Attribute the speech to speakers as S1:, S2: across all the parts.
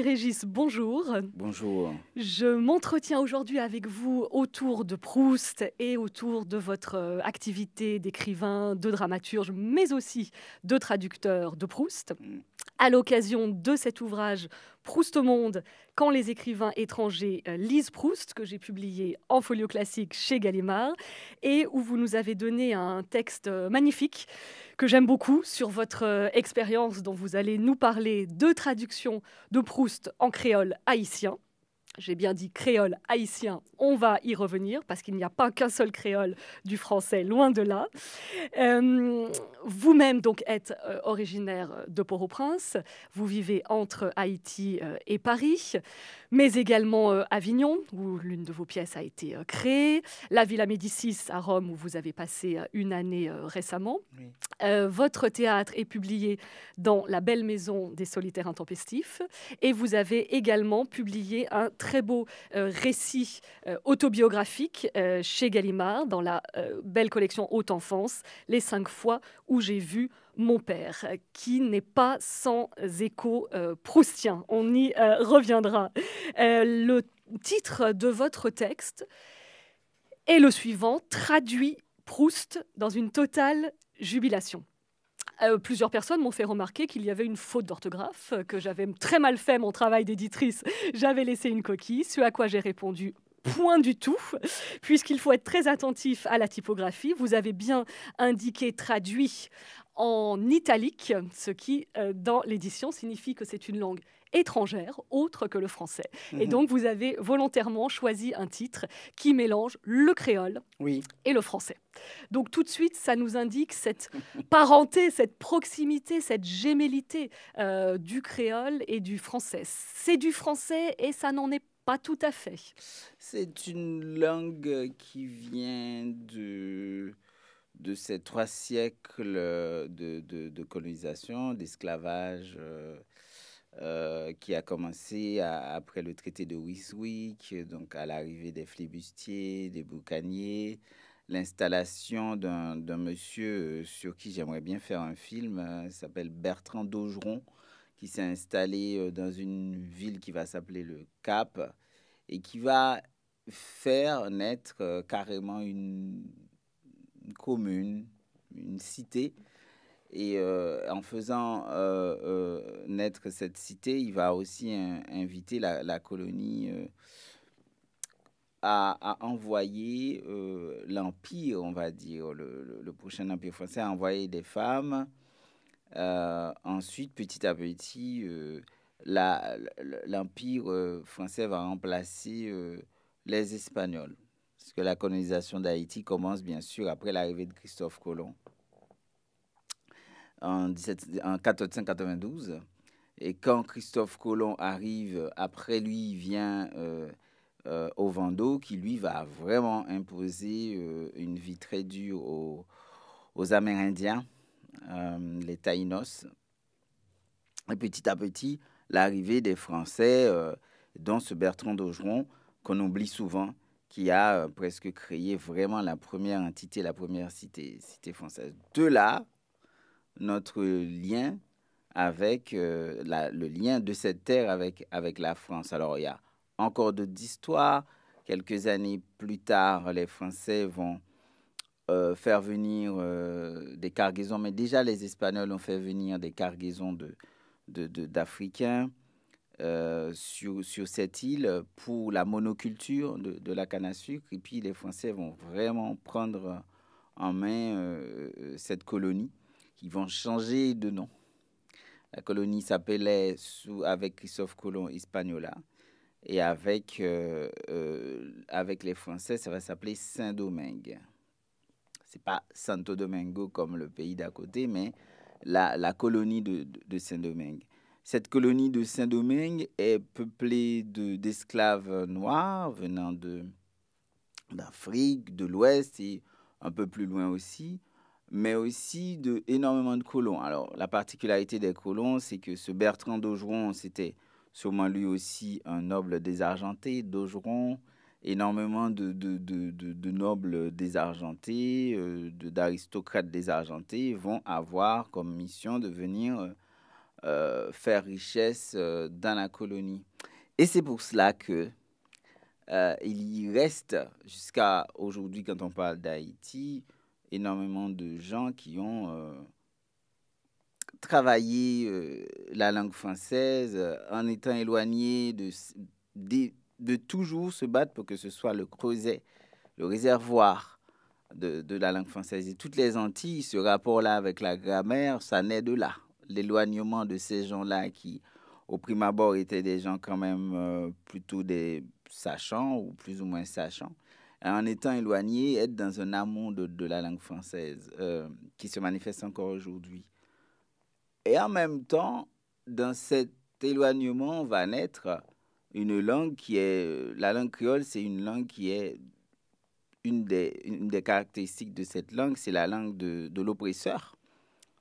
S1: Régis, bonjour. Bonjour. Je m'entretiens aujourd'hui avec vous autour de Proust et autour de votre euh, activité d'écrivain, de dramaturge, mais aussi de traducteur de Proust. Mm. À l'occasion de cet ouvrage Proust au monde, quand les écrivains étrangers euh, lisent Proust, que j'ai publié en folio classique chez Gallimard, et où vous nous avez donné un texte euh, magnifique que j'aime beaucoup sur votre euh, expérience dont vous allez nous parler de traduction de Proust en créole haïtien j'ai bien dit créole haïtien, on va y revenir parce qu'il n'y a pas qu'un seul créole du français, loin de là. Euh, vous-même donc êtes euh, originaire de Port-au-Prince, vous vivez entre Haïti euh, et Paris mais également euh, Avignon, où l'une de vos pièces a été euh, créée, la Villa Médicis à Rome, où vous avez passé euh, une année récemment. votre théâtre est publié dans La Belle Maison des Solitaires Intempestifs, et vous avez également publié un très beau récit autobiographique chez Gallimard, dans la belle collection Haute Enfance, Les cinq fois où j'ai vu mon père, qui n'est pas sans écho euh, proustien. On y euh, reviendra. Euh, le titre de votre texte est le suivant, traduit Proust dans une totale jubilation. plusieurs personnes m'ont fait remarquer qu'il y avait une faute d'orthographe, que j'avais très mal fait mon travail d'éditrice, j'avais laissé une coquille, ce à quoi j'ai répondu point du tout, puisqu'il faut être très attentif à la typographie. Vous avez bien indiqué traduit en italique, ce qui, euh, dans l'édition, signifie que c'est une langue étrangère, autre que le français. Et mhm. donc, vous avez volontairement choisi un titre qui mélange le créole oui. et le français. Donc, tout de suite, ça nous indique cette parenté, cette proximité, cette gémellité euh, du créole et du français. C'est du français et ça n'en est pas tout à fait.
S2: C'est une langue qui vient de, de ces trois siècles de, colonisation, d'esclavage. Euh, euh, qui a commencé après le traité de Wiswick, donc à l'arrivée des flibustiers, des boucaniers, l'installation d'un monsieur sur qui j'aimerais bien faire un film, il euh, s'appelle Bertrand Daugeron, qui s'est installé euh, dans une ville qui va s'appeler le Cap et qui va faire naître euh, carrément une, commune, une cité. Et euh, en faisant naître cette cité, il va aussi inviter la, colonie à, envoyer l'empire, on va dire, le, le, prochain empire français, à envoyer des femmes euh, ensuite, petit à petit, euh, l'Empire euh, français va remplacer les Espagnols. Parce que la colonisation d'Haïti commence bien sûr après l'arrivée de Christophe Colomb en, en 1492. Et quand Christophe Colomb arrive, après lui vient au euh, qui lui va vraiment imposer une vie très dure aux Amérindiens. Euh, les Taïnos. Et petit à petit, l'arrivée des Français, dans euh, dont ce Bertrand d'Augeron, qu'on oublie souvent, qui a euh, presque créé vraiment la première entité, la première cité, française. De là, notre lien avec le lien de cette terre avec, avec la France. Alors, il y a encore d'autres histoires. Quelques années plus tard, les Français vont euh, faire venir euh, des cargaisons, mais déjà les Espagnols ont fait venir des cargaisons d'Africains de, euh, sur, sur, cette île pour la monoculture de, de, la canne à sucre. Et puis les Français vont vraiment prendre en main cette colonie. Ils vont changer de nom. La colonie s'appelait, avec Christophe Colomb, Hispaniola. Et avec, avec les Français, ça va s'appeler Saint-Domingue pas Santo Domingo comme le pays d'à côté, mais la, colonie de, Saint-Domingue. Cette colonie de Saint-Domingue est peuplée d'esclaves noirs venant d'Afrique, de l'Ouest et un peu plus loin aussi, mais aussi de énormément de colons. Alors, la particularité des colons, c'est que ce Bertrand d'Augeron, c'était sûrement lui aussi un noble désargenté. D'Augeron, énormément de, de, de, de nobles désargentés, euh, de d'aristocrates désargentés vont avoir comme mission de venir euh, euh, faire richesse dans la colonie. Et c'est pour cela que il y reste jusqu'à aujourd'hui, quand on parle d'Haïti, énormément de gens qui ont travaillé la langue française en étant éloignés de, des de toujours se battre pour que ce soit le creuset, le réservoir de, la langue française. Et toutes les Antilles, ce rapport-là avec la grammaire, ça naît de là. L'éloignement de ces gens-là qui, au prime abord, étaient des gens quand même euh, plutôt des sachants ou plus ou moins sachants. en étant éloignés, être dans un amont de, la langue française euh, qui se manifeste encore aujourd'hui. Et en même temps, dans cet éloignement va naître une langue qui est... Euh, la langue créole, c'est une langue qui est... Une des, caractéristiques de cette langue, c'est la langue de, l'oppresseur.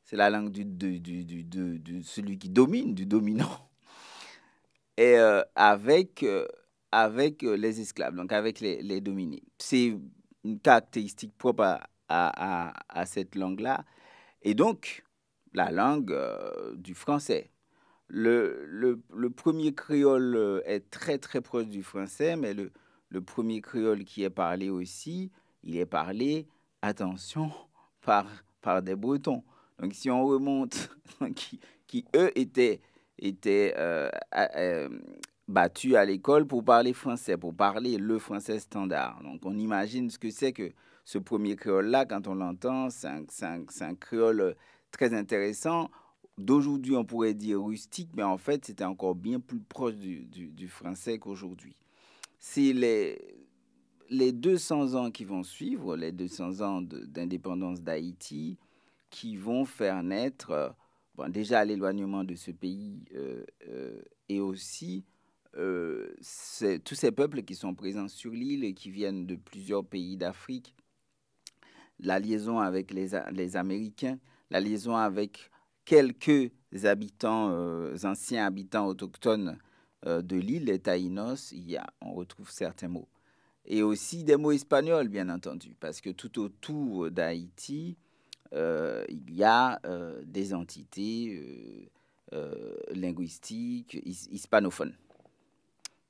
S2: C'est la langue du, du, celui qui domine, du dominant. Et euh, avec, euh, avec les esclaves, donc avec les, dominés. C'est une caractéristique propre à, à, cette langue-là. Et donc, la langue du français. Le, premier créole euh, est très très proche du français, mais le, premier créole qui est parlé aussi, il est parlé, attention, par, par des Bretons. Donc si on remonte, qui, eux étaient, euh, euh, battus à l'école pour parler français, pour parler le français standard. Donc on imagine ce que c'est que ce premier créole-là, quand on l'entend, c'est un, un créole très intéressant d'aujourd'hui, on pourrait dire rustique, mais en fait, c'était encore bien plus proche du, français qu'aujourd'hui. C'est les, les 200 ans qui vont suivre, les 200 ans d'indépendance d'Haïti, qui vont faire naître euh, bon, déjà l'éloignement de ce pays euh, euh, et aussi tous ces peuples qui sont présents sur l'île et qui viennent de plusieurs pays d'Afrique, la liaison avec les, les Américains, la liaison avec quelques habitants, euh, anciens habitants autochtones euh, de l'île, les Taïnos, on retrouve certains mots. Et aussi des mots espagnols, bien entendu, parce que tout autour d'Haïti, euh, il y a des entités linguistiques hispanophones.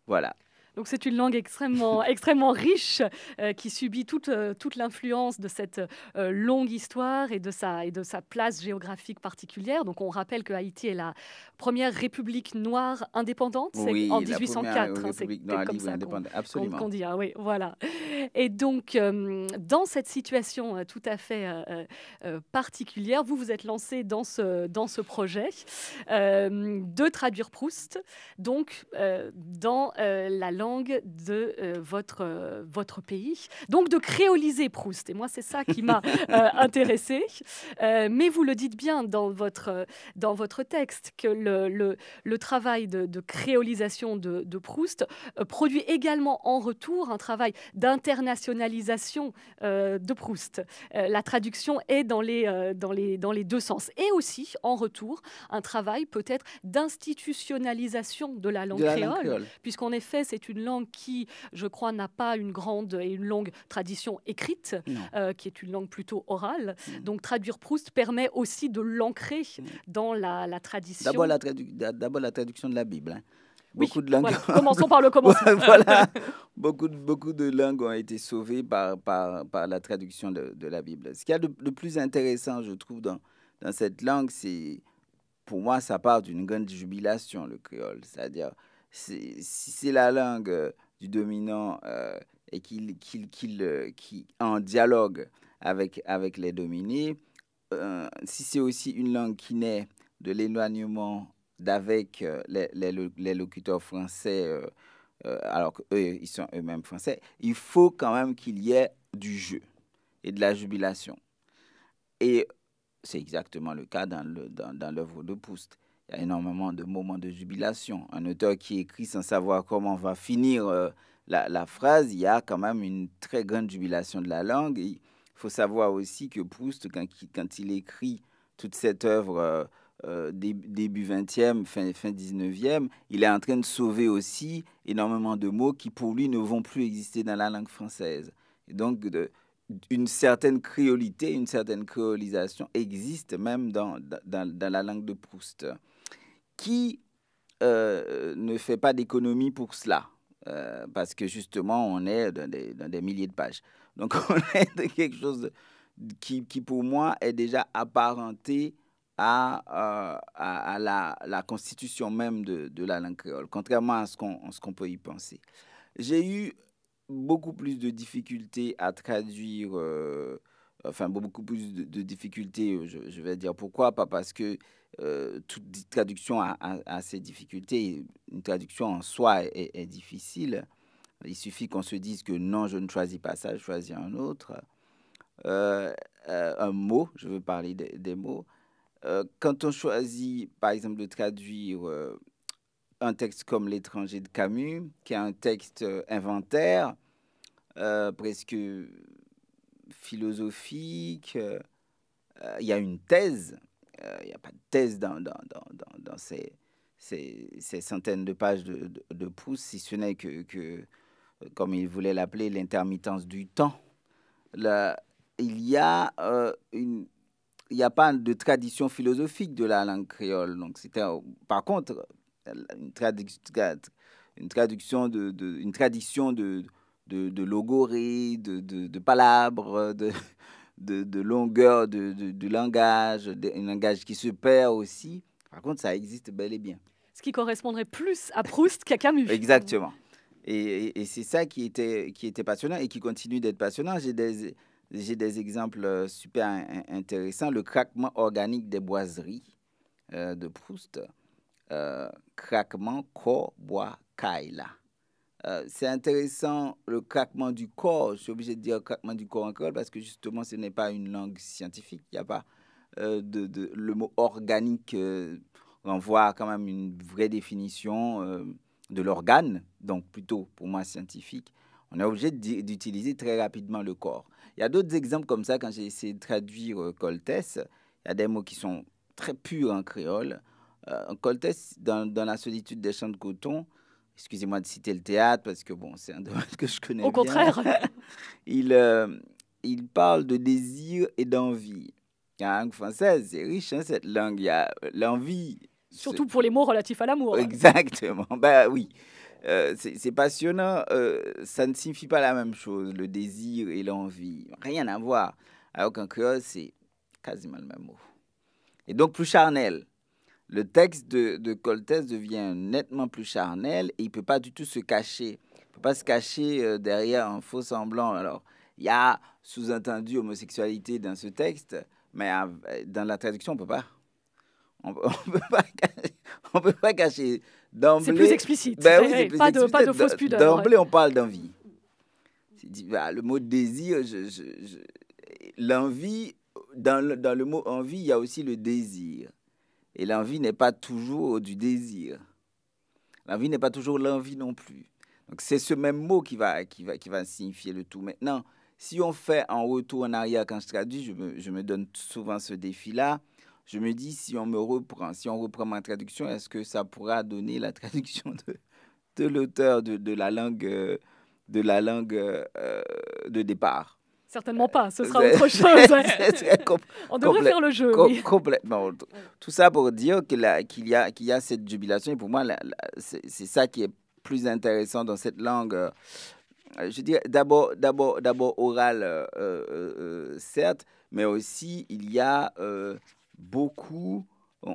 S2: Voilà.
S1: Donc c'est une langue extrêmement, extrêmement riche euh, qui subit euh, toute, l'influence de cette euh, longue histoire et de, sa, et de sa place géographique particulière. Donc on rappelle que Haïti est la première république noire indépendante, en 1804. Hein, c'est comme ça qu'on dit. Hein, oui, voilà. Et donc dans cette situation tout à fait particulière, vous vous êtes lancé dans ce, dans ce projet de traduire Proust, donc dans la langue de euh, votre, euh, votre pays. Donc de créoliser Proust. Et moi, c'est ça qui m'a euh, intéressé. mais vous le dites bien dans votre, dans votre texte, que le, le, travail de, créolisation de, Proust produit également en retour un travail d'internationalisation de Proust. la traduction est dans les, dans, les, dans les deux sens. Et aussi, en retour, un travail peut-être d'institutionnalisation de la langue créole. puisqu'en effet, c'est une une langue qui, je crois, n'a pas une grande et une longue tradition écrite, euh, qui est une langue plutôt orale. Mm. Donc traduire Proust permet aussi de l'ancrer mm. dans la, tradition. D'abord la,
S2: traduction de la Bible. Hein. Beaucoup de langues. Commençons par le commencement. beaucoup, de, beaucoup de langues ont été sauvées par, par, la traduction de, la Bible. Ce qu'il y a de, plus intéressant, je trouve, dans, dans cette langue, c'est pour moi, ça part d'une grande jubilation, le créole. C'est-à-dire, si c'est la langue euh, du dominant euh, et qu'il qu euh, en dialogue avec, avec les dominés, si c'est aussi une langue qui naît de l'éloignement d'avec les, locuteurs français, alors qu'ils ils sont eux-mêmes français, il faut quand même qu'il y ait du jeu et de la jubilation. Et c'est exactement le cas dans l'œuvre de Proust. Il y a énormément de moments de jubilation. Un auteur qui écrit sans savoir comment va finir euh, la, phrase, il y a quand même une très grande jubilation de la langue. Il faut savoir aussi que Proust, quand, il écrit toute cette œuvre euh, euh, début 20e, fin, 19e, il est en train de sauver aussi énormément de mots qui pour lui ne vont plus exister dans la langue française. donc, une certaine créolité, une certaine créolisation existe même dans, dans la langue de Proust qui euh, ne fait pas d'économie pour cela euh, Parce que justement, on est dans des, milliers de pages. Donc, on est dans quelque chose qui, qui, pour moi, est déjà apparenté à, euh, à, la, constitution même de, la langue créole, contrairement à ce qu'on peut y penser. J'ai eu beaucoup plus de difficultés à traduire, enfin, beaucoup plus de, difficultés, je, je, vais dire pourquoi, pas parce que euh, toute traduction a, ses difficultés. Une traduction en soi est, difficile. Il suffit qu'on se dise que non, je ne choisis pas ça, je choisis un autre. Euh, euh, un mot, je veux parler des mots. quand on choisit, par exemple, de traduire un texte comme L'étranger de Camus, qui est un texte inventaire, presque philosophique, il y a une thèse, il euh, n'y a pas de thèse dans, dans, dans, dans ces, ces, ces, centaines de pages de, de, pouces, si ce n'est que, que, euh, comme il voulait l'appeler, l'intermittence du temps. il y a euh, il n'y a pas de tradition philosophique de la langue créole. Donc, c'était, par contre, une, une traduction de, une tradition de, de, de de, de, de palabres, de, de, de longueur de, de, langage, un langage qui se perd aussi. Par contre, ça existe bel et bien.
S1: Ce qui correspondrait plus à Proust qu'à Camus.
S2: Exactement. Et, et, c'est ça qui était, qui était passionnant et qui continue d'être passionnant. J'ai des, j'ai des exemples super intéressants. Le craquement organique des boiseries euh, de Proust. Euh, craquement, corps, bois, caille. Euh, c'est intéressant le craquement du corps. Je suis obligé de dire craquement du corps en créole parce que justement, ce n'est pas une langue scientifique. Il n'y a pas euh, le mot organique euh, renvoie quand même une vraie définition euh, de l'organe, donc plutôt pour moi scientifique. On est obligé d'utiliser très rapidement le corps. Il y a d'autres exemples comme ça quand j'ai essayé de traduire coltès. Il y a des mots qui sont très purs en créole. coltès, dans la solitude des champs de coton, excusez-moi de citer le théâtre parce que bon, c'est un domaine que je connais. Au contraire. il, euh, il parle de désir et d'envie. La langue française, c'est riche hein, cette langue. Il y a euh, l'envie. Surtout pour
S1: les mots relatifs à l'amour. Hein.
S2: Exactement. Bah oui. Euh, c'est passionnant. ça ne signifie pas la même chose, le désir et l'envie. Rien à voir. Alors qu'en créole, c'est quasiment le même mot. Et donc plus charnel le texte de, de, Coltès devient nettement plus charnel et il peut pas du tout se cacher. Il peut pas se cacher euh, derrière un faux semblant. Alors, il y a sous-entendu homosexualité dans ce texte, mais dans la traduction, on peut pas. On ne peut pas cacher. C'est plus explicite. Ben oui, eh, eh, pas, De, pas, De, fausse pudeur. D'emblée, on parle d'envie. le mot désir, l'envie, dans, dans le mot envie, il y a aussi le désir. Et l'envie n'est pas toujours du désir. L'envie n'est pas toujours l'envie non plus. Donc c'est ce même mot qui va, qui, va, qui va signifier le tout. Maintenant, si on fait un retour en arrière quand je traduis, je me, je me donne souvent ce défi-là. Je me dis, si on me reprend, si on reprend ma traduction, est-ce que ça pourra donner la traduction de, de l'auteur de, de, la langue, euh, de, la langue euh, de départ
S1: Certainement pas, ce sera euh, autre chose. On devrait faire le jeu.
S2: Complètement. Tout ça pour dire qu'il y, a cette jubilation. Et pour moi, c'est ça qui est plus intéressant dans cette langue. Euh, euh, je dirais d'abord, d'abord, d'abord oral, certes, mais aussi il y a beaucoup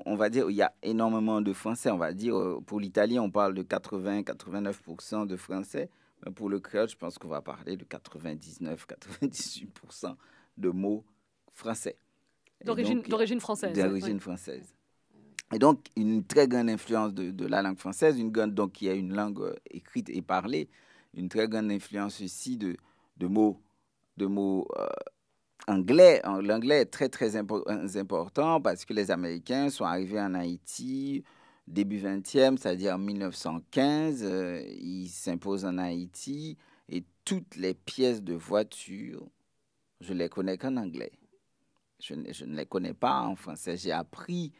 S2: on va dire, il y a énormément de Français. On va dire, pour l'Italie, on parle de 80-89% de Français. Euh, pour le créole, je pense qu'on va parler de 99-98% de mots français.
S1: D'origine française. D'origine
S2: française. Et donc, une très grande influence de, la langue française, une grande, donc il y une langue euh, écrite et parlée, une très grande influence aussi de, mots, de mots euh, anglais. L'anglais est très, très important parce que les Américains sont arrivés en Haïti, début 20e, c'est-à-dire 1915, euh, il s'impose en Haïti et toutes les pièces de voiture, je les connais qu'en anglais. Je, ne les connais pas en français. J'ai appris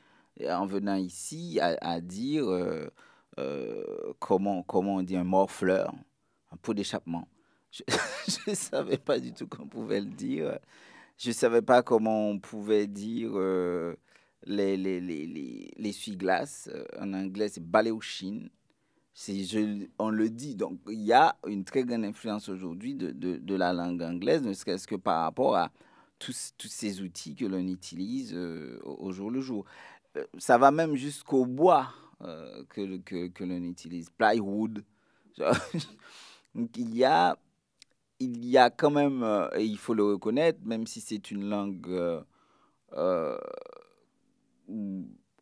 S2: euh, en venant ici à, dire euh, comment, comment on dit un morfleur, un pot d'échappement. Je ne savais pas du tout qu'on pouvait le dire. Je ne savais pas comment on pouvait dire les, les, les, glaces euh, En anglais, c'est baléochine. on le dit. Donc, il y a une très grande influence aujourd'hui de, la langue anglaise, ne serait-ce que par rapport à tous, ces outils que l'on utilise euh, au jour le jour. Euh, ça va même jusqu'au bois que, que, que l'on utilise, plywood. Donc, il y a, il y a quand même, et il faut le reconnaître, même si c'est une langue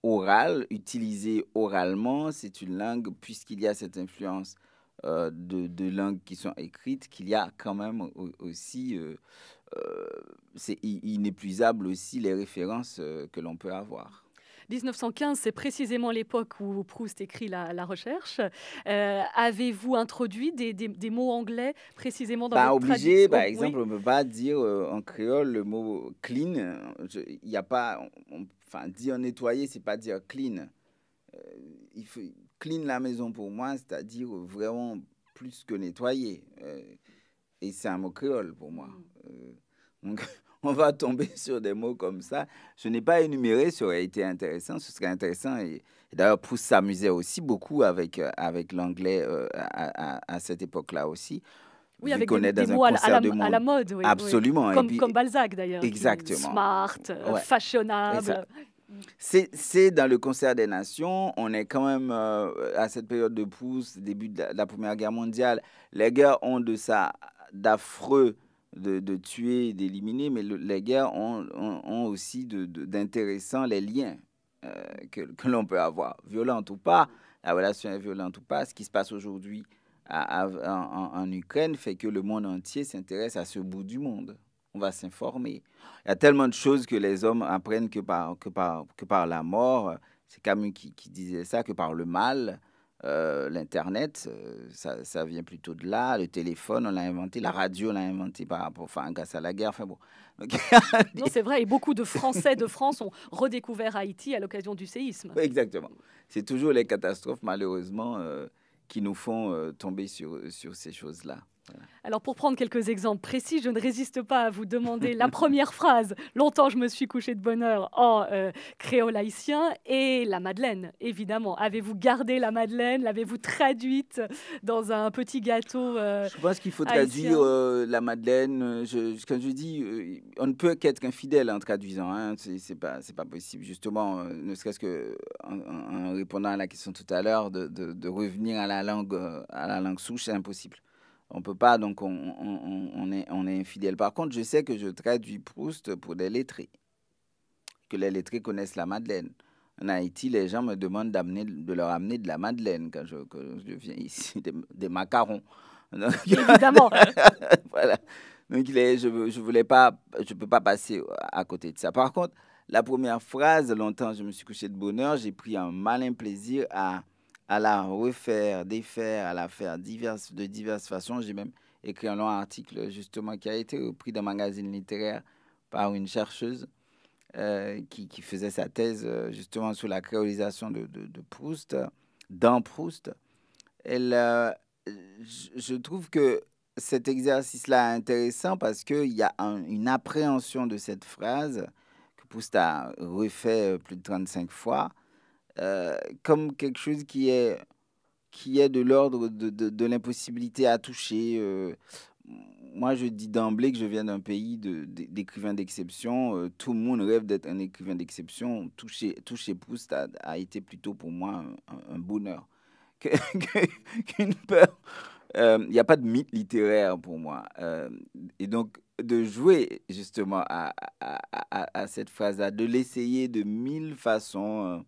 S2: oral, utilisé utilisée oralement, c'est une langue, puisqu'il y a cette influence euh, de, de, langues qui sont écrites, qu'il y a quand même aussi, euh, euh, c'est inépuisable aussi les références que l'on peut avoir.
S1: 1915, c'est précisément l'époque où Proust écrit la, recherche. Avez-vous introduit des, mots anglais précisément dans bah, votre obligé, Par exemple, on
S2: ne peut pas dire en créole le mot clean. Il n'y a pas, Enfin, dire nettoyer, c'est pas dire clean. Euh, il clean la maison pour moi, c'est-à-dire vraiment plus que nettoyer. Euh, et c'est un mot créole pour moi. Euh, donc, on va tomber sur des mots comme ça. Je n'ai pas énuméré, ça aurait été intéressant, ce serait intéressant. Et, d'ailleurs, pour s'amuser aussi beaucoup avec, avec l'anglais à, à, cette époque-là aussi oui, avec des, mots à, la, mode. Oui, Absolument. Comme,
S1: Balzac d'ailleurs. Exactement. Smart, euh, fashionable.
S2: Mm. C'est dans le concert des nations, on est quand même euh, à cette période de pouce, début de la, Première Guerre mondiale. Les guerres ont de ça d'affreux de, tuer, d'éliminer, mais les guerres ont, aussi d'intéressants les liens euh, que, que l'on peut avoir, violente ou pas, la relation est violente ou pas, ce qui se passe aujourd'hui en, Ukraine fait que le monde entier s'intéresse à ce bout du monde. On va s'informer. Il y a tellement de choses que les hommes apprennent que par, que par, que par la mort. C'est Camus qui, qui, disait ça, que par le mal. Euh, L'Internet, euh, ça, ça, vient plutôt de là. Le téléphone, on l'a inventé. La radio, on l'a inventé par rapport enfin, grâce à la guerre. Enfin, bon.
S1: non, c'est vrai. Et beaucoup de Français de France ont redécouvert Haïti à l'occasion du séisme.
S2: exactement. C'est toujours les catastrophes, malheureusement. Euh, qui nous font euh, tomber sur, sur ces choses-là.
S1: Alors pour prendre quelques exemples précis, je ne résiste pas à vous demander la première phrase. Longtemps je me suis couché de bonheur en euh, créole haïtien et la Madeleine, évidemment. Avez-vous gardé la Madeleine L'avez-vous traduite dans un petit gâteau euh, Je pense
S2: qu'il faut traduire euh, la Madeleine. Euh, quand je dis, on ne peut qu'être infidèle en traduisant. Hein. C'est pas, possible. Justement, ne serait-ce que en, répondant à la question tout à l'heure de, revenir à la langue, à la langue souche, c'est impossible on peut pas, donc on, on, on, est, on est infidèle. Par contre, je sais que je traduis Proust pour des lettrés, que les lettrés connaissent la Madeleine. En Haïti, les gens me demandent d'amener, de leur amener de la Madeleine quand je, viens ici, des, macarons. Donc, Évidemment. voilà. Donc je ne je voulais pas, je peux pas passer à côté de ça. Par contre, la première phrase, longtemps, je me suis couché de bonheur, j'ai pris un malin plaisir à à la refaire, défaire, à la faire de diverses façons. J'ai même écrit un long article justement qui a été repris d'un magazine littéraire par une chercheuse euh, qui, faisait sa thèse euh, justement sur la créolisation de, Proust, dans Proust. Euh, je trouve que cet exercice-là est intéressant parce qu'il y a une appréhension de cette phrase que Proust a refait plus de 35 fois euh, comme quelque chose qui est, qui est de l'ordre de, de, l'impossibilité à toucher. Euh, moi, je dis d'emblée que je viens d'un pays d'écrivains d'exception. Euh, tout le monde rêve d'être un écrivain d'exception. Toucher, toucher Proust a, été plutôt pour moi un, bonheur qu'une peur. Il n'y a pas de mythe littéraire pour moi. et donc, de jouer justement à, à, à cette phrase-là, de l'essayer de mille façons.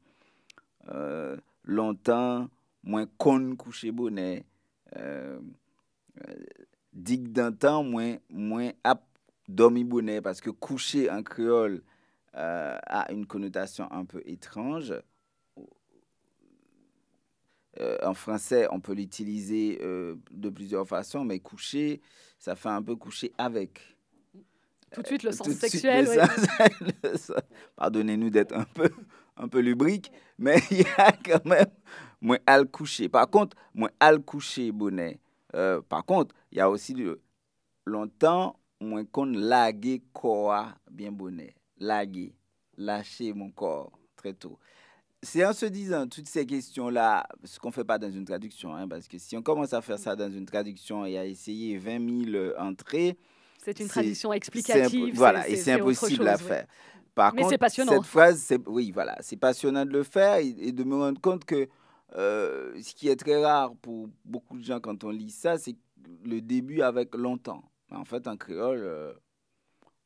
S2: Euh, longtemps, moins con couché bonnet, euh, euh d'un d'antan, moins, moins ap bonnet, parce que coucher en créole euh, a une connotation un peu étrange. en français, on peut l'utiliser de plusieurs façons, mais coucher, ça fait un peu coucher avec.
S1: Tout de suite, le sens sexuel.
S2: Pardonnez-nous d'être un peu un peu lubrique, mais il y a quand même moins à le coucher. Par contre, moins à le coucher, bonnet. Euh, par contre, il y a aussi de, longtemps, moins qu'on laguer quoi, bien bonnet. Laguer, lâcher mon corps très tôt. C'est en se disant toutes ces questions-là, ce qu'on ne fait pas dans une traduction, hein, parce que si on commence à faire ça dans une traduction et à essayer 20 000 euh, entrées,
S1: c'est une traduction explicative. Voilà, et c'est impossible à faire.
S2: Mais contre, passionnant. cette phrase, c'est oui, voilà, c'est passionnant de le faire et, de me rendre compte que euh, ce qui est très rare pour beaucoup de gens quand on lit ça, c'est le début avec longtemps. En fait, en créole, euh,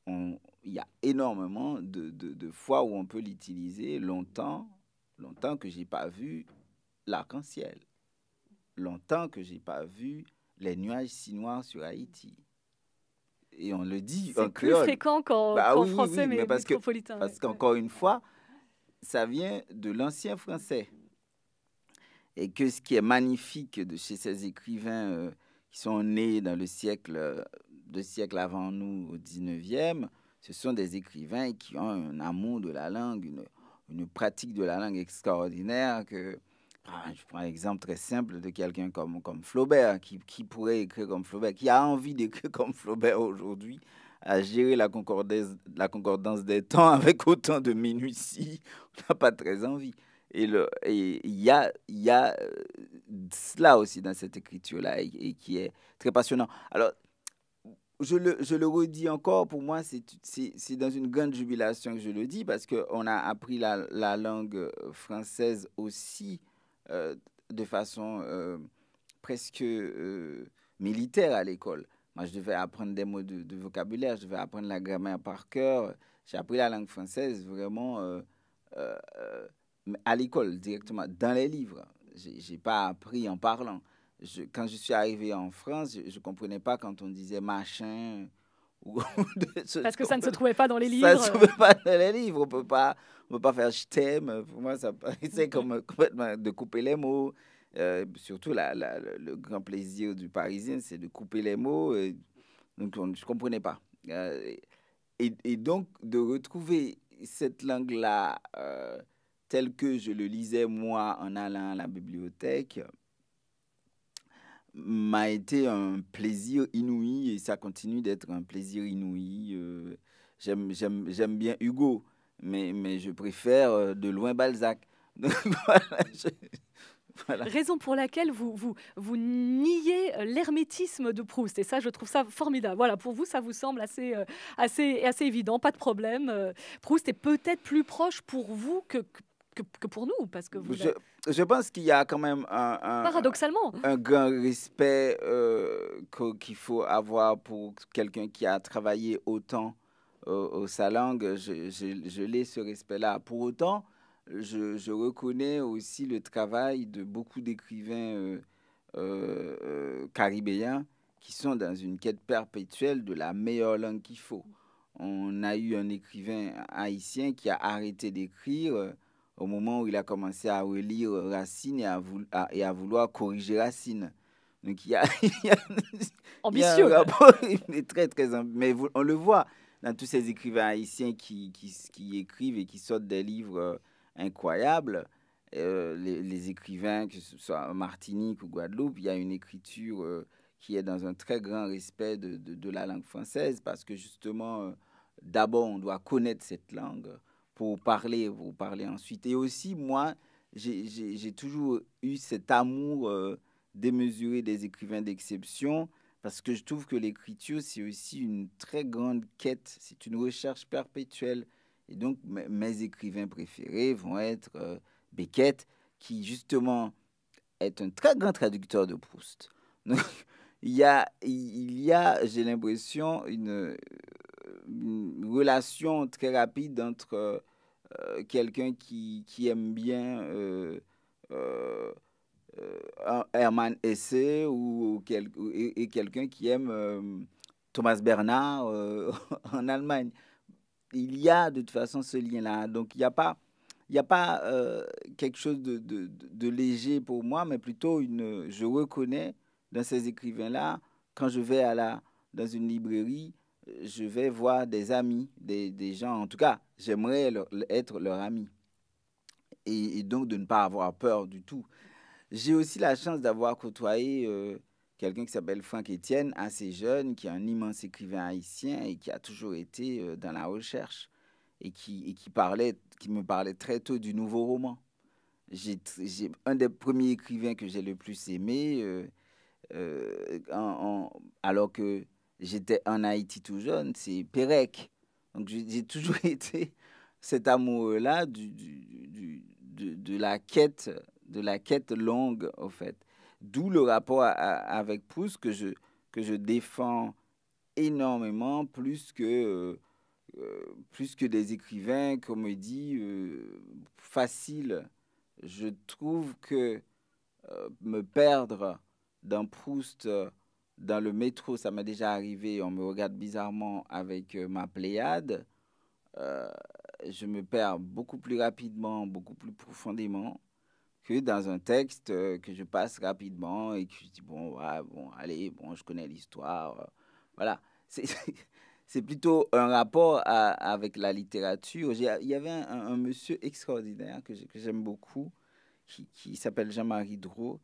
S2: on, il y a énormément de, de, de fois où on peut l'utiliser longtemps, longtemps que j'ai pas vu l'arc-en-ciel, longtemps que j'ai pas vu les nuages si noirs sur Haïti, et on le dit. C'est plus fréquent quand bah, français, mais, parce Que, parce qu'encore une fois, ça vient de l'ancien français. Et que ce qui est magnifique de chez ces écrivains euh, qui sont nés dans le siècle, deux siècles avant nous, au 19e, ce sont des écrivains qui ont un amour de la langue, une, une pratique de la langue extraordinaire que je prends exemple très simple de quelqu'un comme, comme Flaubert, qui, qui, pourrait écrire comme Flaubert, qui a envie d'écrire comme Flaubert aujourd'hui, à gérer la concordance, la concordance des temps avec autant de minutie, on n'a pas très envie. Et il y a, y a euh, cela aussi dans cette écriture-là, et, qui est très passionnant. Alors, je le, je le redis encore, pour moi, c'est dans une grande jubilation que je le dis, parce qu'on a appris la langue française aussi euh, de façon euh, presque euh, militaire à l'école. Moi, je devais apprendre des mots de, vocabulaire, je devais apprendre la grammaire par cœur. J'ai appris la langue française vraiment à l'école directement, dans les livres. Je n'ai pas appris en parlant. quand je suis arrivé en France, je ne comprenais pas quand on disait machin. Ou Parce que ça ne se trouvait pas dans les livres. Ça ne se trouvait pas dans les livres. On peut pas, on peut pas faire je t'aime. Euh, pour moi, ça c'est comme euh, complètement de couper les mots. Euh, surtout la, le grand plaisir du Parisien, c'est de couper les mots. donc, je ne comprenais pas. et, donc, de retrouver cette langue-là telle que je le lisais moi en allant à la bibliothèque m'a été un plaisir inouï et ça continue d'être un plaisir inouï. J'aime bien Hugo mais, mais je préfère euh, de loin Balzac. Raison
S1: pour laquelle vous, vous, vous niez euh, l'hermétisme de Proust. Et ça, je trouve ça formidable. Voilà, pour vous, ça vous semble assez, euh, assez, assez évident, pas de problème. Proust est peut-être plus proche pour vous que, que, pour nous, parce que vous...
S2: Je, pense qu'il y a quand même un... Paradoxalement. Un, grand respect qu'il faut avoir pour quelqu'un qui a travaillé autant sa langue, je, je, l'ai ce respect-là. Pour autant, je, je, reconnais aussi le travail de beaucoup d'écrivains euh, euh, euh, caribéens qui sont dans une quête perpétuelle de la meilleure langue qu'il faut. On a eu un écrivain haïtien qui a arrêté d'écrire au moment où il a commencé à relire Racine et à, vouloir, et à vouloir corriger Racine. Donc il y a, ambitieux. Il est très très mais on le voit, dans tous ces écrivains haïtiens qui, qui, écrivent et qui sortent des livres euh, incroyables, euh, les, écrivains, que ce soit Martinique ou Guadeloupe, il y a une écriture euh, qui est dans un très grand respect de, de, la langue française parce que justement, d'abord, on doit connaître cette langue pour parler, pour parler ensuite. Et aussi, moi, j'ai toujours eu cet amour démesuré des écrivains d'exception parce que je trouve que l'écriture, c'est aussi une très grande quête, c'est une recherche perpétuelle. Et donc, mes écrivains préférés vont être euh, Beckett, qui justement est un très grand traducteur de Proust. Donc, il y a, il y a j'ai l'impression, une, relation très rapide entre euh, quelqu'un qui, qui, aime bien euh, euh, Hermann Hesse ou, et, quelqu'un qui aime euh, Thomas Bernard euh, en Allemagne. Il y a de toute façon ce lien-là. Donc il n'y a pas a pas quelque chose de, léger pour moi, mais plutôt une. Je reconnais dans ces écrivains-là, quand je vais à la, dans une librairie, je vais voir des amis, des, gens. En tout cas, j'aimerais être leur ami. et, donc de ne pas avoir peur du tout. J'ai aussi la chance d'avoir côtoyé euh, quelqu'un qui s'appelle Franck Etienne, assez jeune, qui est un immense écrivain haïtien et qui a toujours été euh, dans la recherche et qui, qui, parlait, qui me parlait très tôt du nouveau roman. un des premiers écrivains que j'ai le plus aimé, euh, alors que j'étais en Haïti tout jeune, c'est Pérec. Donc j'ai toujours été cet amour-là du, de, la quête de la quête longue, au fait. D'où le rapport avec Proust que je, que je défends énormément, plus que, euh, euh, plus que des écrivains, comme me dit, euh, faciles. Je trouve que me perdre dans Proust, dans le métro, ça m'est déjà arrivé, on me regarde bizarrement avec ma Pléiade. je me perds beaucoup plus rapidement, beaucoup plus profondément que dans un texte euh, que je passe rapidement et que je dis, bon, bon allez, bon, je connais l'histoire. Euh, voilà. C'est plutôt un rapport avec la littérature. Il y avait un, monsieur extraordinaire que j'aime beaucoup, qui, s'appelle Jean-Marie Drault,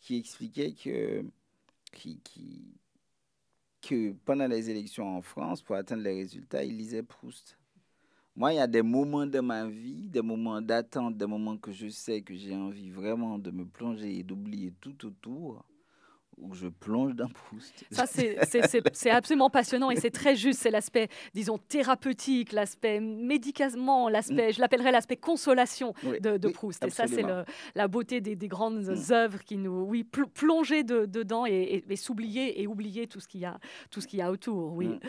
S2: qui expliquait que, qui, que pendant les élections en France, pour atteindre les résultats, il lisait Proust. Moi, il y a des moments de ma vie, des moments d'attente, des moments que je sais que j'ai envie vraiment de me plonger et d'oublier tout autour où je plonge d'un Proust. Ça, c'est
S1: absolument passionnant et c'est très juste. C'est l'aspect, disons, thérapeutique, l'aspect médicament, l'aspect, mm. je l'appellerais l'aspect consolation de, Proust. Et ça, c'est la beauté des, des grandes mm. œuvres qui nous, oui, plonger dedans et, et, et s'oublier et oublier tout ce qu'il y a, tout ce qu'il y a autour. Oui. Mm.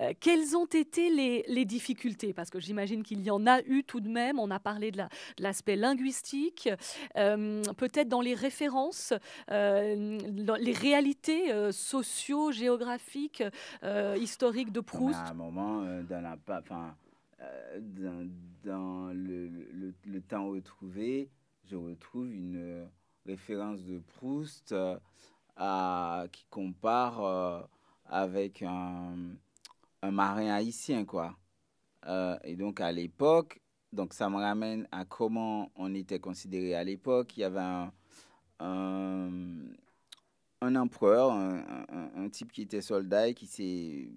S1: Euh, quelles ont été les, les difficultés Parce que j'imagine qu'il y en a eu tout de même. On a parlé de l'aspect linguistique, euh, peut-être dans les références, euh, les réalités euh, socio-géographiques, historique euh, historiques de ah,
S2: Proust À un moment, euh, dans la. Enfin, dans, le, temps retrouvé, je retrouve une référence de Proust à, qui compare avec un, marin haïtien, quoi. et donc, à l'époque, donc ça me ramène à comment on était considéré à l'époque. Il y avait un, un empereur, un, type qui était soldat et qui s'est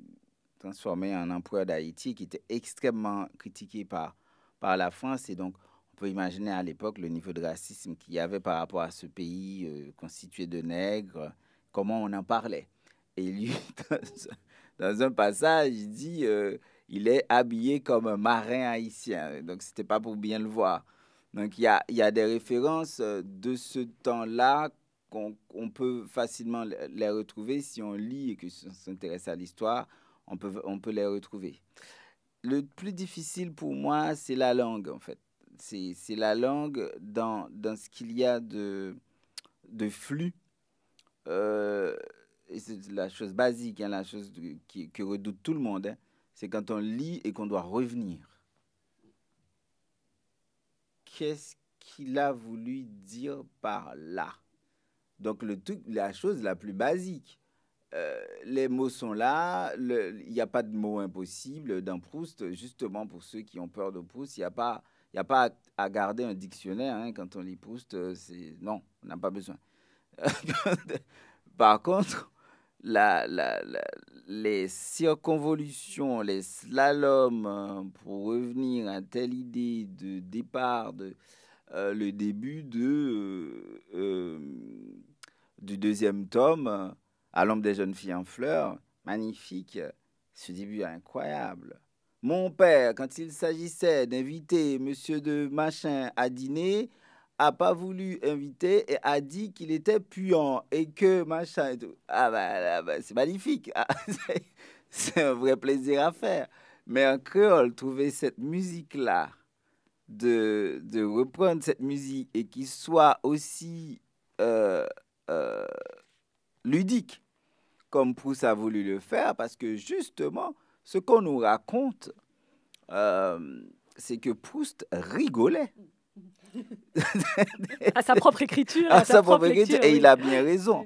S2: transformé en empereur d'Haïti, qui était extrêmement critiqué par, par la France. Et donc, on peut imaginer à l'époque le niveau de racisme qu'il y avait par rapport à ce pays euh, constitué de nègres, comment on en parlait. Et lui, dans, un passage, il dit euh, il est habillé comme un marin haïtien. Donc, c'était pas pour bien le voir. Donc, il y y a des références euh, de ce temps-là on peut facilement les retrouver si on lit et que s'intéresse à l'histoire, on peut, on peut les retrouver. Le plus difficile pour moi, c'est la langue, en fait. C'est la langue dans, ce qu'il y a de, de flux. Euh, c'est la chose basique, hein, la chose que redoute tout le monde. Hein. C'est quand on lit et qu'on doit revenir. Qu'est-ce qu'il a voulu dire par là donc le la chose la plus basique. Euh, les mots sont là, il n'y a pas de mots impossibles dans Proust, justement pour ceux qui ont peur de Proust, il n'y a pas, a pas à, garder un dictionnaire hein. quand on lit Proust, euh, c'est non, on n'a pas besoin. Par contre, la, la, les circonvolutions, les slaloms, euh, pour revenir à telle idée de départ, de, euh, le début euh, euh, du deuxième tome, À l'ombre des jeunes filles en fleurs. Magnifique, ce début incroyable. Mon père, quand il s'agissait d'inviter monsieur de machin à dîner, a pas voulu inviter et a dit qu'il était puant et que machin et ah bah, bah, c'est magnifique, ah, c'est un vrai plaisir à faire. Mais en créole, trouver cette musique-là, de, de reprendre cette musique et qu'il soit aussi euh, euh, ludique comme Proust a voulu le faire, parce que justement, ce qu'on nous raconte, euh, c'est que Proust rigolait. à sa propre écriture. À, sa, propre, et il a bien raison.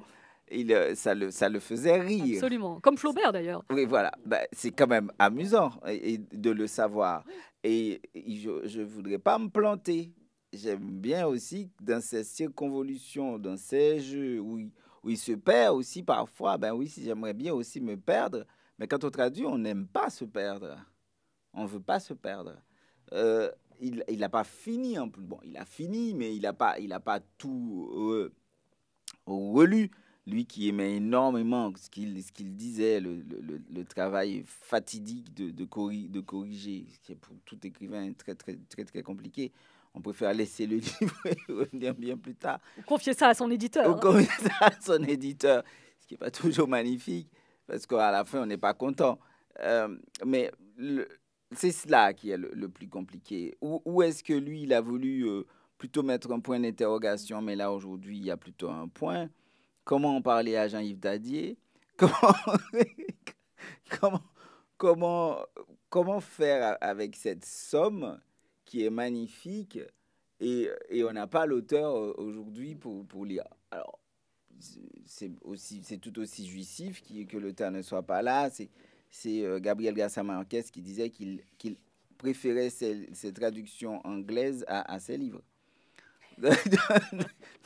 S2: Il, ça, le, ça le faisait rire. Absolument,
S1: comme Flaubert d'ailleurs.
S2: Oui, voilà, bah, c'est quand même amusant de le savoir. Et je ne voudrais pas me planter. J'aime bien aussi dans ces circonvolutions, dans ces jeux où, où il se perd aussi parfois. Ben oui, si j'aimerais bien aussi me perdre. Mais quand on traduit, on n'aime pas se perdre. On ne veut pas se perdre. Euh, il n'a pas fini en plus. Bon, il a fini, mais il n'a pas, il a pas tout euh, relu lui qui aimait énormément ce qu'il disait, le, le, travail fatidique de, de, corriger, ce qui est pour tout écrivain très, très, très, très compliqué. On préfère laisser le livre et revenir bien plus tard.
S1: Confier ça à son éditeur. Hein. confier ça à
S2: son éditeur, ce qui n'est pas toujours magnifique, parce qu'à la fin, on n'est pas content. Euh, mais c'est cela qui est le, plus compliqué. Où, est-ce que lui, il a voulu euh, plutôt mettre un point d'interrogation, mais là, aujourd'hui, il y a plutôt un point comment parler à Jean-Yves Dadier, comment, comment, comment, faire avec cette somme qui est magnifique et, on n'a pas l'auteur euh, aujourd'hui pour, pour lire. Alors, c'est aussi c'est tout aussi jouissif qui, que l'auteur ne soit pas là. C'est, c'est euh, Gabriel Garcia Marquez qui disait qu'il, qu'il préférait ses, traductions anglaises à ses livres.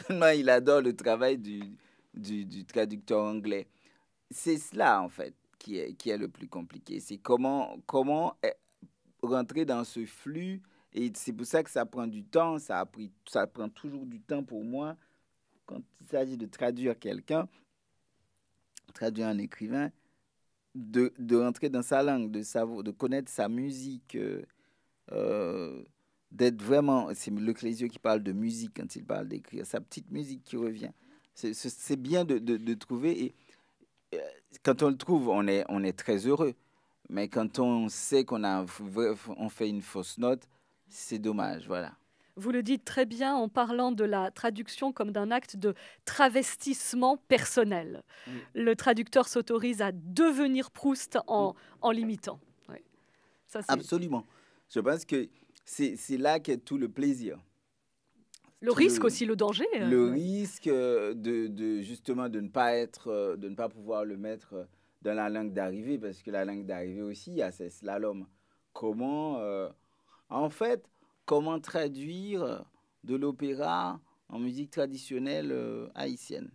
S2: il adore le travail du, du, traducteur anglais. C'est cela, en fait, qui est, qui est le plus compliqué. C'est comment, comment eh, rentrer dans ce flux. Et c'est pour ça que ça prend du temps. Ça, a pris, ça prend toujours du temps pour moi quand il s'agit de traduire quelqu'un, traduire un écrivain, de, de, rentrer dans sa langue, de, savoir, de connaître sa musique, euh, d'être vraiment. C'est Leclésio qui parle de musique quand il parle d'écrire, sa petite musique qui revient. C'est bien de, trouver. Et, euh, quand on le trouve, on est, très heureux. Mais quand on sait qu'on on fait une fausse note, c'est dommage, voilà.
S1: Vous le dites très bien en parlant de la traduction comme d'un acte de travestissement personnel. Mm. Le traducteur s'autorise à devenir Proust en, mm. l'imitant.
S2: Absolument. Je pense que c'est là qu'est tout le plaisir. Le risque aussi, le
S1: danger. Euh, le risque
S2: euh, de, justement de ne pas être, euh, de ne pas pouvoir le mettre dans la langue d'arrivée, parce que la langue d'arrivée aussi, il y a ces slaloms. Comment, en fait, comment traduire de l'opéra en musique traditionnelle haïtienne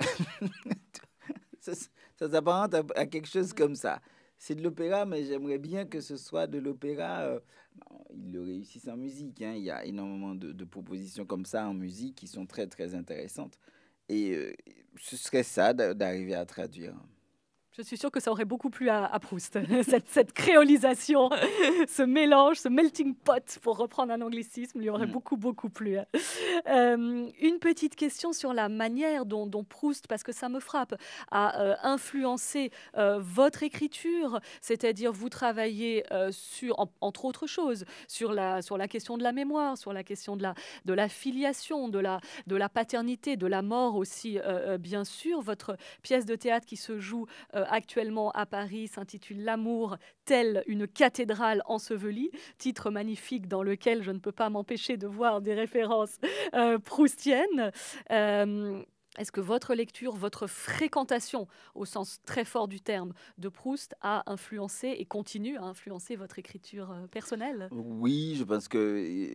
S2: Ça, s'apparente à, quelque chose comme ça. C'est de l'opéra, mais j'aimerais bien que ce soit de l'opéra ils le réussissent en musique. Hein. Il y a énormément de, propositions comme ça en musique qui sont très très intéressantes. Et euh, ce serait ça d'arriver à traduire.
S1: Je suis sûre que ça aurait beaucoup plu à, Proust, cette, créolisation, ce mélange, ce melting pot, pour reprendre un anglicisme, lui aurait mm. beaucoup, beaucoup plu. Euh, une petite question sur la manière dont, Proust, parce que ça me frappe, a euh, influencé euh, votre écriture, c'est-à-dire vous travaillez sur, entre autres choses, sur la, sur la question de la mémoire, sur la question de la, de la filiation, de la, de la paternité, de la mort aussi, bien sûr. Votre pièce de théâtre qui se joue actuellement à Paris s'intitule L'amour, tel une cathédrale ensevelie, titre magnifique dans lequel je ne peux pas m'empêcher de voir des références euh, proustiennes. Euh, est-ce que votre lecture, votre fréquentation, au sens très fort du terme, de Proust a influencé et continue à influencer votre écriture euh, personnelle
S2: Oui, je pense que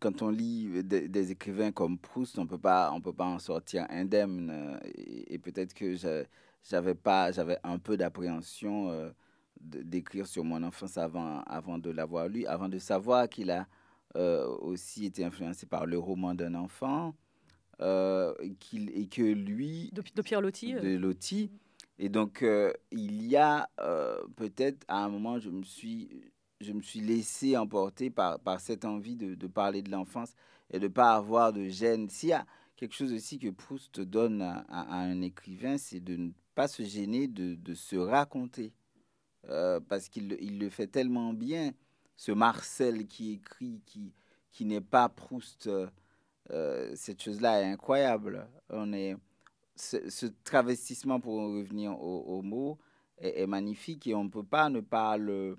S2: quand on lit des, écrivains comme Proust, on peut pas, peut pas en sortir indemne. et peut-être que je, j'avais pas, j'avais un peu d'appréhension euh, d'écrire sur mon enfance avant, avant de l'avoir lu, avant de savoir qu'il a euh, aussi été influencé par le roman d'un enfant, euh, et que lui... De, de Pierre Loti. De Et donc, il y a peut-être à un moment, je me suis, je me suis laissé emporter par, par cette envie de, de parler de l'enfance et de ne pas avoir de gêne. S'il y a quelque chose aussi que Proust donne à, un écrivain, c'est de ne pas se gêner de, se raconter. Euh, parce qu'il le fait tellement bien, ce Marcel qui écrit, qui, qui n'est pas Proust, euh, cette chose-là est incroyable. On est, ce, travestissement, pour en revenir au, au mot, est, magnifique et on ne peut pas ne pas le,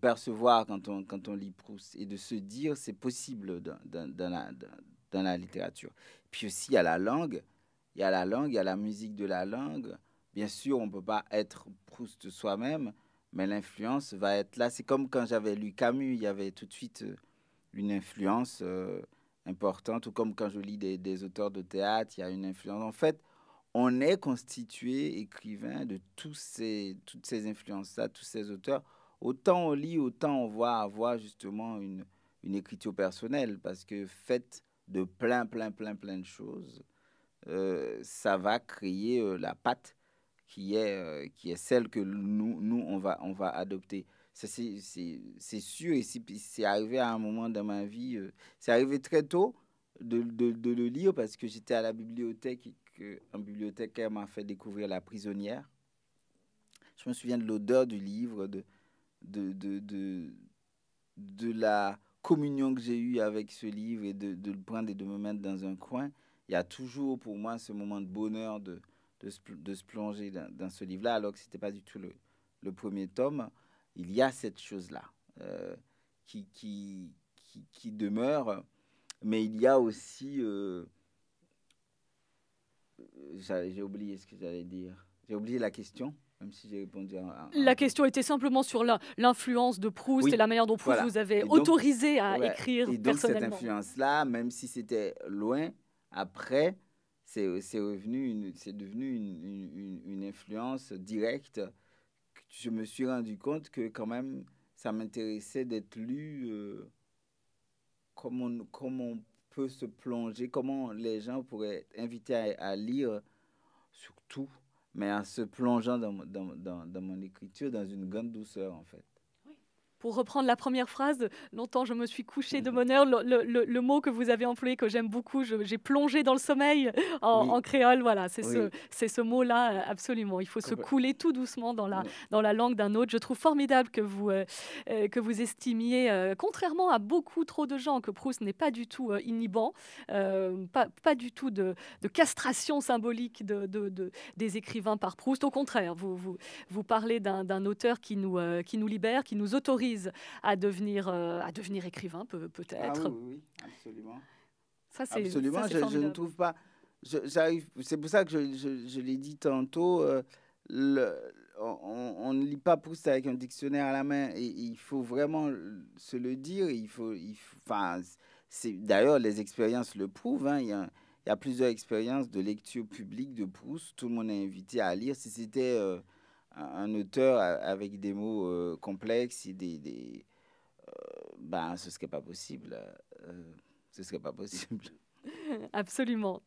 S2: percevoir quand on, quand on lit Proust et de se dire c'est possible dans, la, dans la littérature. Puis aussi, il y a la langue, il y a la langue, il y a la musique de la langue. Bien sûr, on ne peut pas être Proust soi-même, mais l'influence va être là. C'est comme quand j'avais lu Camus, il y avait tout de suite euh, une influence euh, importante, ou comme quand je lis des, auteurs de théâtre, il y a une influence. En fait, on est constitué écrivain de tous ces, toutes ces influences-là, tous ces auteurs. Autant on lit, autant on voit avoir justement une, une écriture personnelle, parce que faites de plein, plein, plein, plein de choses, euh, ça va créer euh, la pâte qui est, euh, qui est celle que nous, nous on, va, on va adopter. C'est sûr, et c'est arrivé à un moment dans ma vie, c'est arrivé très tôt de, le lire parce que j'étais à la bibliothèque et qu'un bibliothécaire m'a fait découvrir La prisonnière. Je me souviens de l'odeur du livre, de, de, de, de la communion que j'ai eue avec ce livre et de, le prendre et de me mettre dans un coin, il y a toujours pour moi ce moment de bonheur de, de, se, de se plonger dans, ce livre-là, alors que ce n'était pas du tout le, le, premier tome. Il y a cette chose-là euh, qui, qui, qui, demeure, mais il y a aussi... Euh, euh, j'ai oublié ce que j'allais dire. J'ai oublié la question si j'ai répondu
S1: La question était simplement sur l'influence de Proust et la manière dont Proust vous avait autorisé à écrire et donc Cette influence-là,
S2: même si c'était loin, après, c'est devenu une, une, influence directe. Je me suis rendu compte que quand même, ça m'intéressait d'être lu euh, comment on, peut se plonger, comment les gens pourraient être invités à, à lire surtout mais en se plongeant dans, mon écriture, dans une grande douceur en fait
S1: pour reprendre la première phrase, longtemps je me suis couché de bonheur. Mhm. Le, mot que vous avez employé, que j'aime beaucoup, j'ai plongé dans le sommeil en, créole. Voilà, c'est ce, ce mot-là, euh, absolument. Il faut se couler tout doucement dans la, dans la langue d'un autre. Je trouve formidable que vous, euh, euh, que vous estimiez, contrairement à beaucoup trop de gens, que Proust n'est pas du tout inhibant, pas, pas du tout de, castration symbolique de, des écrivains par Proust. Au contraire, vous, vous, vous parlez d'un auteur qui nous, qui nous libère, qui nous autorise à devenir, euh, à devenir écrivain, ah peut-être.
S2: oui, absolument. Ça, c'est Absolument, je, ne trouve pas. C'est pour ça que je, l'ai dit tantôt. Euh, le, on, ne lit pas Proust avec un dictionnaire à la main. Et, il faut vraiment se le dire. Il faut, il D'ailleurs, les expériences le prouvent. Hein, il, y a, plusieurs expériences de lecture publique de Proust. Tout le monde est invité à lire. Si c'était euh, un auteur avec des mots euh, complexes et des, euh, ben, ce serait pas possible. Euh, ce serait pas possible.
S1: Absolument.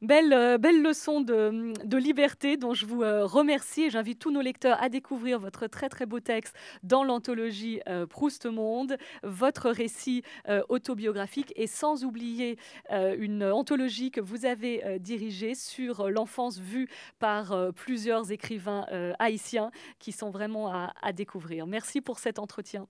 S1: Belle, euh, belle leçon de, de, liberté dont je vous euh, remercie et j'invite tous nos lecteurs à découvrir votre très très beau texte dans l'anthologie euh, Proust Monde, votre récit autobiographique et sans oublier une anthologie que vous avez dirigée sur l'enfance vue par plusieurs écrivains haïtiens qui sont vraiment à, à découvrir. Merci pour cet entretien.